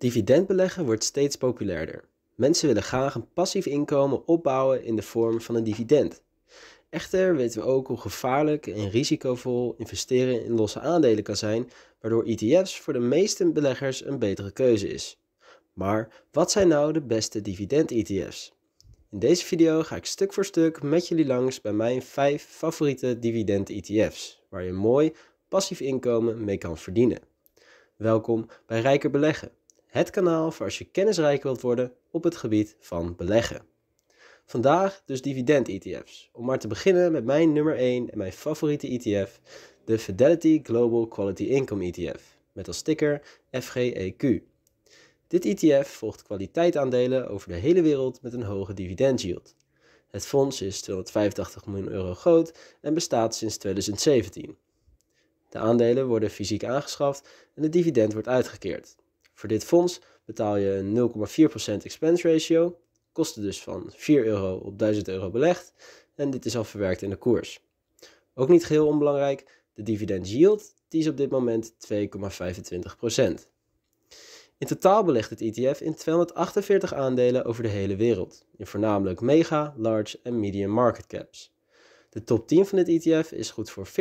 Dividendbeleggen wordt steeds populairder. Mensen willen graag een passief inkomen opbouwen in de vorm van een dividend. Echter weten we ook hoe gevaarlijk en risicovol investeren in losse aandelen kan zijn, waardoor ETF's voor de meeste beleggers een betere keuze is. Maar wat zijn nou de beste dividend-ETF's? In deze video ga ik stuk voor stuk met jullie langs bij mijn 5 favoriete dividend-ETF's, waar je mooi passief inkomen mee kan verdienen. Welkom bij Rijker Beleggen. Het kanaal voor als je kennisrijk wilt worden op het gebied van beleggen. Vandaag dus dividend-ETF's. Om maar te beginnen met mijn nummer 1 en mijn favoriete ETF, de Fidelity Global Quality Income ETF, met als sticker FGEQ. Dit ETF volgt kwaliteitaandelen over de hele wereld met een hoge dividend-yield. Het fonds is 285 miljoen euro groot en bestaat sinds 2017. De aandelen worden fysiek aangeschaft en het dividend wordt uitgekeerd. Voor dit fonds betaal je een 0,4% expense ratio, kosten dus van 4 euro op 1000 euro belegd en dit is al verwerkt in de koers. Ook niet geheel onbelangrijk, de dividend yield die is op dit moment 2,25%. In totaal belegt het ETF in 248 aandelen over de hele wereld, in voornamelijk mega, large en medium market caps. De top 10 van dit ETF is goed voor 14%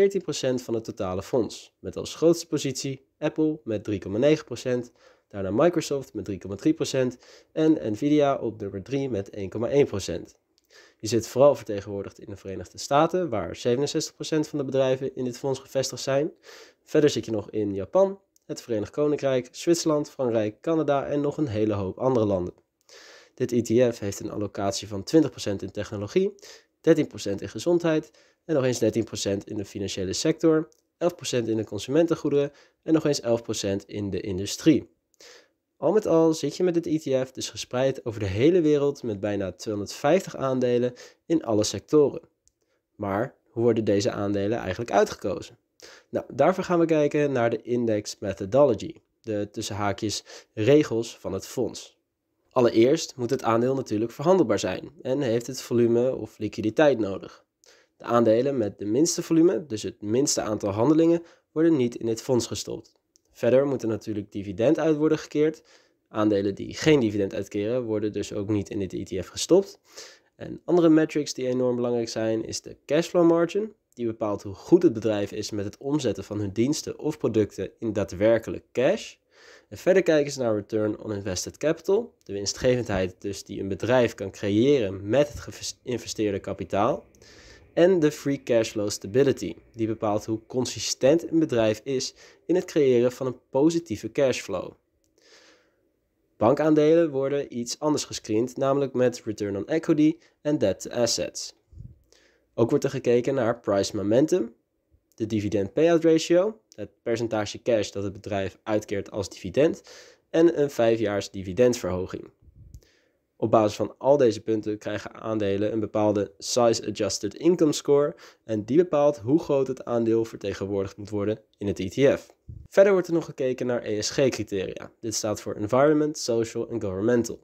van het totale fonds, met als grootste positie Apple met 3,9%, Daarna Microsoft met 3,3% en Nvidia op nummer 3 met 1,1%. Je zit vooral vertegenwoordigd in de Verenigde Staten, waar 67% van de bedrijven in dit fonds gevestigd zijn. Verder zit je nog in Japan, het Verenigd Koninkrijk, Zwitserland, Frankrijk, Canada en nog een hele hoop andere landen. Dit ETF heeft een allocatie van 20% in technologie, 13% in gezondheid en nog eens 13% in de financiële sector, 11% in de consumentengoederen en nog eens 11% in de industrie. Al met al zit je met dit ETF dus gespreid over de hele wereld met bijna 250 aandelen in alle sectoren. Maar hoe worden deze aandelen eigenlijk uitgekozen? Nou, daarvoor gaan we kijken naar de index methodology, de tussen haakjes regels van het fonds. Allereerst moet het aandeel natuurlijk verhandelbaar zijn en heeft het volume of liquiditeit nodig. De aandelen met de minste volume, dus het minste aantal handelingen, worden niet in dit fonds gestopt. Verder moet er natuurlijk dividend uit worden gekeerd. Aandelen die geen dividend uitkeren worden dus ook niet in dit ETF gestopt. En andere metrics die enorm belangrijk zijn is de cashflow margin. Die bepaalt hoe goed het bedrijf is met het omzetten van hun diensten of producten in daadwerkelijk cash. En verder kijken ze naar return on invested capital, de winstgevendheid dus die een bedrijf kan creëren met het geïnvesteerde kapitaal en de free cash flow stability, die bepaalt hoe consistent een bedrijf is in het creëren van een positieve cashflow. Bankaandelen worden iets anders gescreend, namelijk met return on equity en debt to assets. Ook wordt er gekeken naar price momentum, de dividend payout ratio, het percentage cash dat het bedrijf uitkeert als dividend, en een 5 jaars dividendverhoging. Op basis van al deze punten krijgen aandelen een bepaalde Size Adjusted Income Score en die bepaalt hoe groot het aandeel vertegenwoordigd moet worden in het ETF. Verder wordt er nog gekeken naar ESG-criteria. Dit staat voor Environment, Social en Governmental.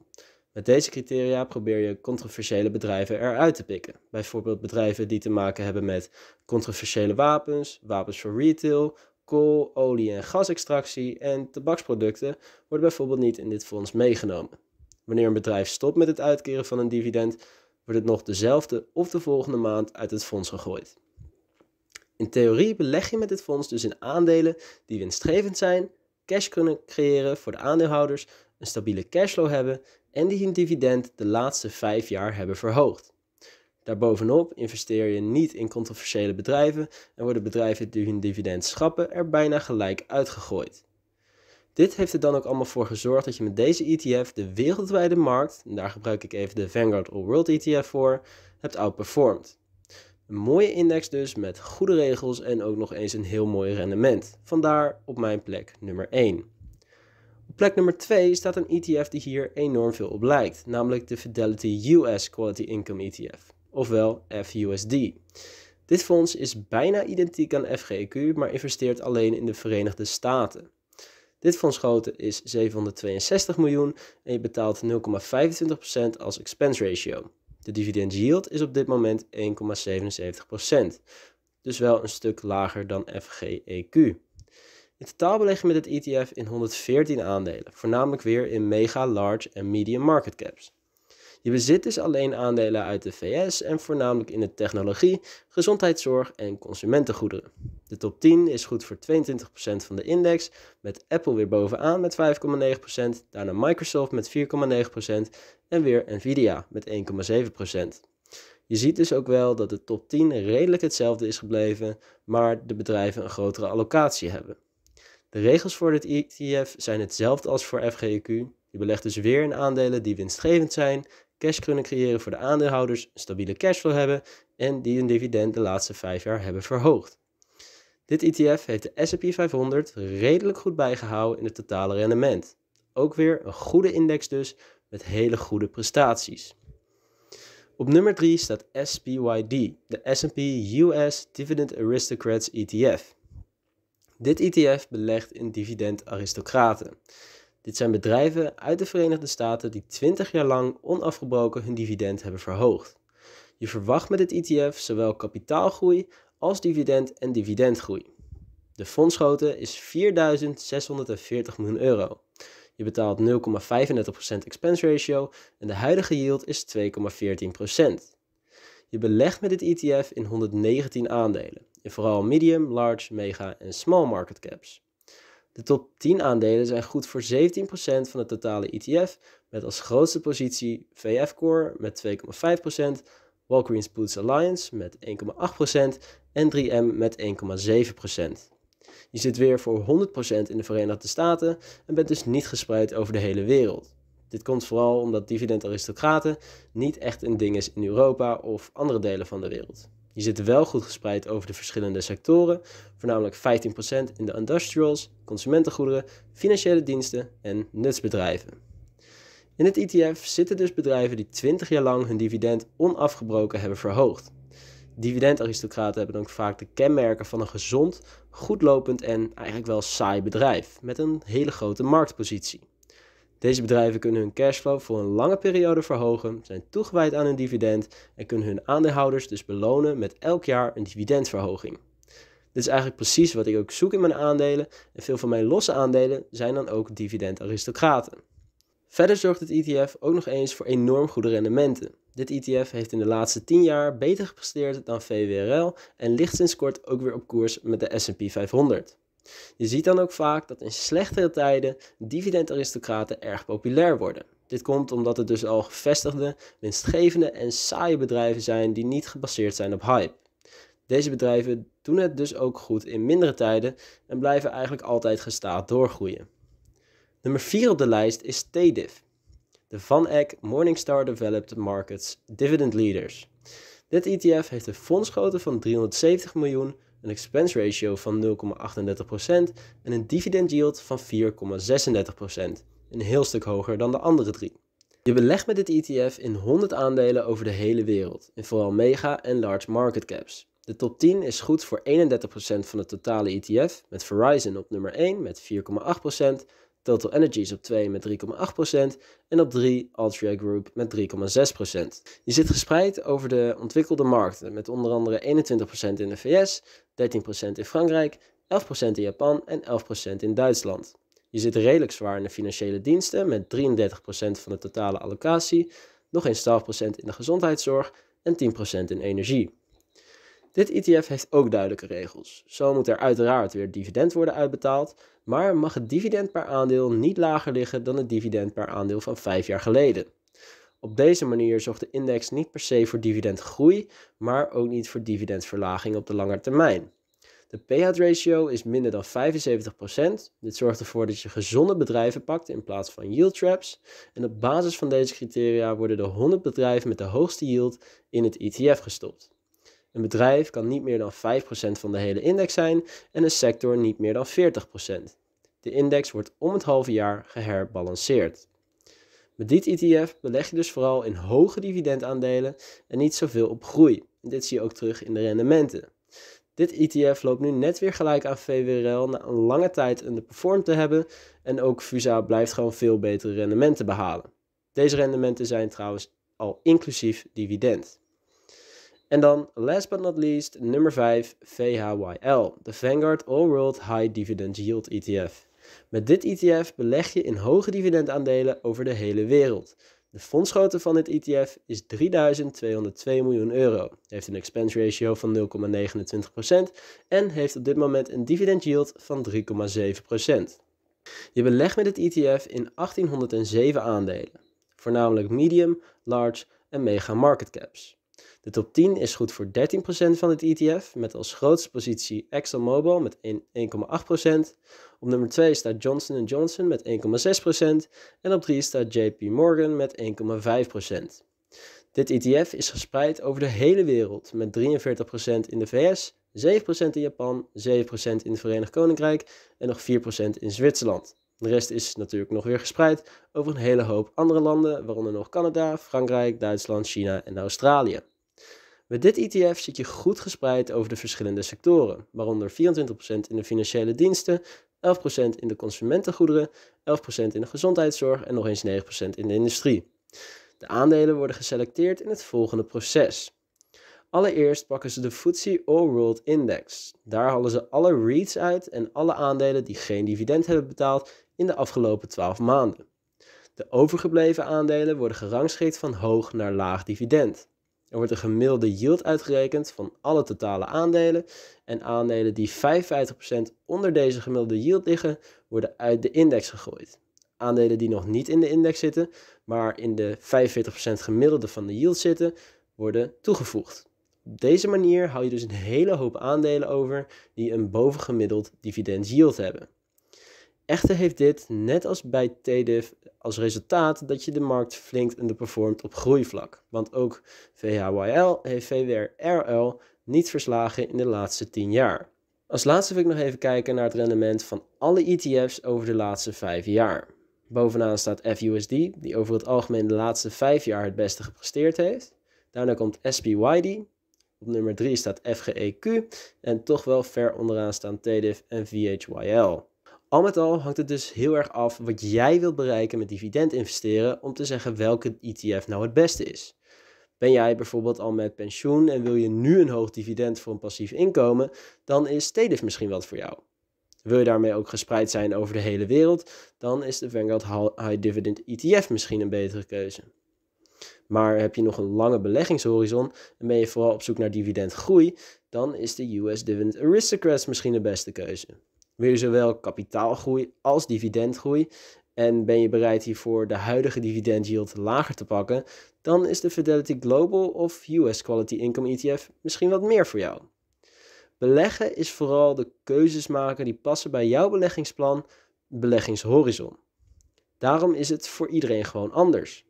Met deze criteria probeer je controversiële bedrijven eruit te pikken. Bijvoorbeeld bedrijven die te maken hebben met controversiële wapens, wapens voor retail, kool, olie- en gasextractie en tabaksproducten worden bijvoorbeeld niet in dit fonds meegenomen. Wanneer een bedrijf stopt met het uitkeren van een dividend, wordt het nog dezelfde of de volgende maand uit het fonds gegooid. In theorie beleg je met dit fonds dus in aandelen die winstgevend zijn, cash kunnen creëren voor de aandeelhouders, een stabiele cashflow hebben en die hun dividend de laatste vijf jaar hebben verhoogd. Daarbovenop investeer je niet in controversiële bedrijven en worden bedrijven die hun dividend schappen er bijna gelijk uitgegooid. Dit heeft er dan ook allemaal voor gezorgd dat je met deze ETF de wereldwijde markt, en daar gebruik ik even de Vanguard All World ETF voor, hebt outperformed. Een mooie index dus met goede regels en ook nog eens een heel mooi rendement. Vandaar op mijn plek nummer 1. Op plek nummer 2 staat een ETF die hier enorm veel op lijkt, namelijk de Fidelity US Quality Income ETF, ofwel FUSD. Dit fonds is bijna identiek aan FGEQ, maar investeert alleen in de Verenigde Staten. Dit van Schoten is 762 miljoen en je betaalt 0,25% als expense ratio. De dividend yield is op dit moment 1,77%, dus wel een stuk lager dan FGEQ. In totaal beleg je met het ETF in 114 aandelen, voornamelijk weer in mega, large en medium market caps. Je bezit dus alleen aandelen uit de VS en voornamelijk in de technologie, gezondheidszorg en consumentengoederen. De top 10 is goed voor 22% van de index, met Apple weer bovenaan met 5,9%, daarna Microsoft met 4,9% en weer Nvidia met 1,7%. Je ziet dus ook wel dat de top 10 redelijk hetzelfde is gebleven, maar de bedrijven een grotere allocatie hebben. De regels voor dit ETF zijn hetzelfde als voor FGEQ. Je belegt dus weer in aandelen die winstgevend zijn, cash kunnen creëren voor de aandeelhouders, een stabiele cashflow hebben en die hun dividend de laatste 5 jaar hebben verhoogd. Dit ETF heeft de S&P 500 redelijk goed bijgehouden in het totale rendement. Ook weer een goede index dus, met hele goede prestaties. Op nummer 3 staat SPYD, de S&P US Dividend Aristocrats ETF. Dit ETF belegt in dividendaristocraten. Dit zijn bedrijven uit de Verenigde Staten die 20 jaar lang onafgebroken hun dividend hebben verhoogd. Je verwacht met dit ETF zowel kapitaalgroei als dividend en dividendgroei. De fondsgrootte is 4.640 miljoen euro. Je betaalt 0,35% expense ratio en de huidige yield is 2,14%. Je belegt met dit ETF in 119 aandelen, in vooral medium, large, mega en small market caps. De top 10 aandelen zijn goed voor 17% van het totale ETF, met als grootste positie VF Core met 2,5%, Walgreens Boots Alliance met 1,8% en 3M met 1,7%. Je zit weer voor 100% in de Verenigde Staten en bent dus niet gespreid over de hele wereld. Dit komt vooral omdat dividendaristocraten niet echt een ding is in Europa of andere delen van de wereld. Je zit wel goed gespreid over de verschillende sectoren, voornamelijk 15% in de industrials, consumentengoederen, financiële diensten en nutsbedrijven. In het ETF zitten dus bedrijven die 20 jaar lang hun dividend onafgebroken hebben verhoogd dividendaristocraten hebben dan ook vaak de kenmerken van een gezond, goedlopend en eigenlijk wel saai bedrijf met een hele grote marktpositie. Deze bedrijven kunnen hun cashflow voor een lange periode verhogen, zijn toegewijd aan hun dividend en kunnen hun aandeelhouders dus belonen met elk jaar een dividendverhoging. Dit is eigenlijk precies wat ik ook zoek in mijn aandelen en veel van mijn losse aandelen zijn dan ook dividendaristocraten. Verder zorgt het ETF ook nog eens voor enorm goede rendementen. Dit ETF heeft in de laatste 10 jaar beter gepresteerd dan VWRL en ligt sinds kort ook weer op koers met de S&P 500. Je ziet dan ook vaak dat in slechtere tijden dividendaristocraten erg populair worden. Dit komt omdat het dus al gevestigde, winstgevende en saaie bedrijven zijn die niet gebaseerd zijn op hype. Deze bedrijven doen het dus ook goed in mindere tijden en blijven eigenlijk altijd gestaag doorgroeien. Nummer 4 op de lijst is TDIF de Van Eck Morningstar Developed Markets Dividend Leaders. Dit ETF heeft een fondsgrootte van 370 miljoen, een expense ratio van 0,38% en een dividend yield van 4,36%, een heel stuk hoger dan de andere drie. Je belegt met dit ETF in 100 aandelen over de hele wereld, in vooral mega en large market caps. De top 10 is goed voor 31% van het totale ETF, met Verizon op nummer 1 met 4,8%, Total Energies op 2 met 3,8% en op 3 Altria Group met 3,6%. Je zit gespreid over de ontwikkelde markten met onder andere 21% in de VS, 13% in Frankrijk, 11% in Japan en 11% in Duitsland. Je zit redelijk zwaar in de financiële diensten met 33% van de totale allocatie, nog eens 12% in de gezondheidszorg en 10% in energie. Dit ETF heeft ook duidelijke regels. Zo moet er uiteraard weer dividend worden uitbetaald, maar mag het dividend per aandeel niet lager liggen dan het dividend per aandeel van vijf jaar geleden. Op deze manier zorgt de index niet per se voor dividendgroei, maar ook niet voor dividendverlaging op de lange termijn. De payout ratio is minder dan 75%. Dit zorgt ervoor dat je gezonde bedrijven pakt in plaats van yield traps. En op basis van deze criteria worden de 100 bedrijven met de hoogste yield in het ETF gestopt. Een bedrijf kan niet meer dan 5% van de hele index zijn en een sector niet meer dan 40%. De index wordt om het halve jaar geherbalanceerd. Met dit ETF beleg je dus vooral in hoge dividendaandelen en niet zoveel op groei. Dit zie je ook terug in de rendementen. Dit ETF loopt nu net weer gelijk aan VWRL na een lange tijd de perform te hebben en ook Fusa blijft gewoon veel betere rendementen behalen. Deze rendementen zijn trouwens al inclusief dividend. En dan, last but not least, nummer 5, VHYL, de Vanguard All World High Dividend Yield ETF. Met dit ETF beleg je in hoge dividendaandelen over de hele wereld. De fondsgrootte van dit ETF is 3.202 miljoen euro, heeft een expense ratio van 0,29% en heeft op dit moment een dividend yield van 3,7%. Je belegt met dit ETF in 1807 aandelen, voornamelijk medium, large en mega market caps. De top 10 is goed voor 13% van het ETF, met als grootste positie ExxonMobil met 1,8%. Op nummer 2 staat Johnson Johnson met 1,6% en op 3 staat JP Morgan met 1,5%. Dit ETF is gespreid over de hele wereld met 43% in de VS, 7% in Japan, 7% in het Verenigd Koninkrijk en nog 4% in Zwitserland. De rest is natuurlijk nog weer gespreid over een hele hoop andere landen, waaronder nog Canada, Frankrijk, Duitsland, China en Australië. Met dit ETF zit je goed gespreid over de verschillende sectoren, waaronder 24% in de financiële diensten, 11% in de consumentengoederen, 11% in de gezondheidszorg en nog eens 9% in de industrie. De aandelen worden geselecteerd in het volgende proces. Allereerst pakken ze de FTSE All World Index. Daar halen ze alle REITs uit en alle aandelen die geen dividend hebben betaald in de afgelopen 12 maanden. De overgebleven aandelen worden gerangschikt van hoog naar laag dividend. Er wordt een gemiddelde yield uitgerekend van alle totale aandelen en aandelen die 55% onder deze gemiddelde yield liggen, worden uit de index gegooid. Aandelen die nog niet in de index zitten, maar in de 45% gemiddelde van de yield zitten, worden toegevoegd. Op deze manier hou je dus een hele hoop aandelen over die een bovengemiddeld dividend yield hebben. Echter heeft dit, net als bij TDIF, als resultaat dat je de markt flink underperformt op groeivlak. Want ook VHYL heeft VWRL niet verslagen in de laatste 10 jaar. Als laatste wil ik nog even kijken naar het rendement van alle ETF's over de laatste 5 jaar. Bovenaan staat FUSD, die over het algemeen de laatste 5 jaar het beste gepresteerd heeft. Daarna komt SPYD. Op nummer 3 staat FGEQ en toch wel ver onderaan staan TDIF en VHYL. Al met al hangt het dus heel erg af wat jij wilt bereiken met dividend investeren om te zeggen welke ETF nou het beste is. Ben jij bijvoorbeeld al met pensioen en wil je nu een hoog dividend voor een passief inkomen, dan is TDIF misschien wat voor jou. Wil je daarmee ook gespreid zijn over de hele wereld, dan is de Vanguard High Dividend ETF misschien een betere keuze. Maar heb je nog een lange beleggingshorizon en ben je vooral op zoek naar dividendgroei, dan is de US Dividend Aristocrats misschien de beste keuze. Wil je zowel kapitaalgroei als dividendgroei. En ben je bereid hiervoor de huidige dividend yield lager te pakken, dan is de Fidelity Global of US Quality Income ETF misschien wat meer voor jou. Beleggen is vooral de keuzes maken die passen bij jouw beleggingsplan, beleggingshorizon. Daarom is het voor iedereen gewoon anders.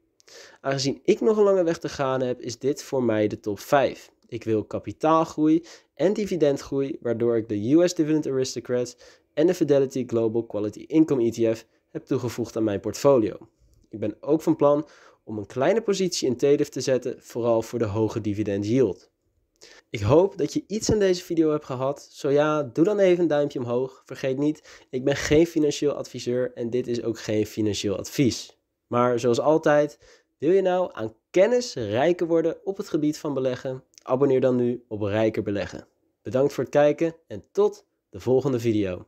Aangezien ik nog een lange weg te gaan heb, is dit voor mij de top 5. Ik wil kapitaalgroei en dividendgroei, waardoor ik de US Dividend Aristocrats en de Fidelity Global Quality Income ETF heb toegevoegd aan mijn portfolio. Ik ben ook van plan om een kleine positie in TDIF te zetten, vooral voor de hoge dividend yield. Ik hoop dat je iets aan deze video hebt gehad. Zo ja, doe dan even een duimpje omhoog. Vergeet niet, ik ben geen financieel adviseur en dit is ook geen financieel advies. Maar zoals altijd, wil je nou aan kennis rijker worden op het gebied van beleggen? Abonneer dan nu op Rijker Beleggen. Bedankt voor het kijken en tot de volgende video.